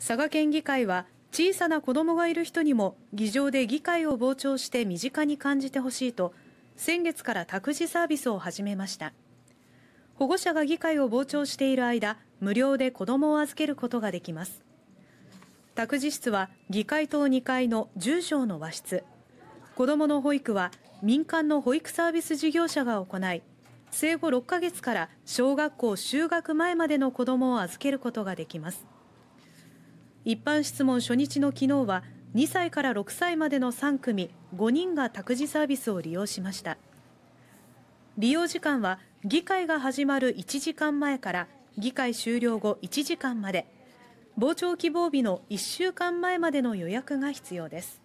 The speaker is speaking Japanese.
佐賀県議会は小さな子どもがいる人にも議場で議会を傍聴して身近に感じてほしいと先月から託児サービスを始めました保護者が議会を傍聴している間無料で子どもを預けることができます託児室は議会棟2階の住所の和室子どもの保育は民間の保育サービス事業者が行い生後6ヶ月から小学校就学前までの子どもを預けることができます。一般質問初日の昨日は2歳から6歳までの3組5人が託児サービスを利用しました利用時間は議会が始まる1時間前から議会終了後1時間まで傍聴希望日の1週間前までの予約が必要です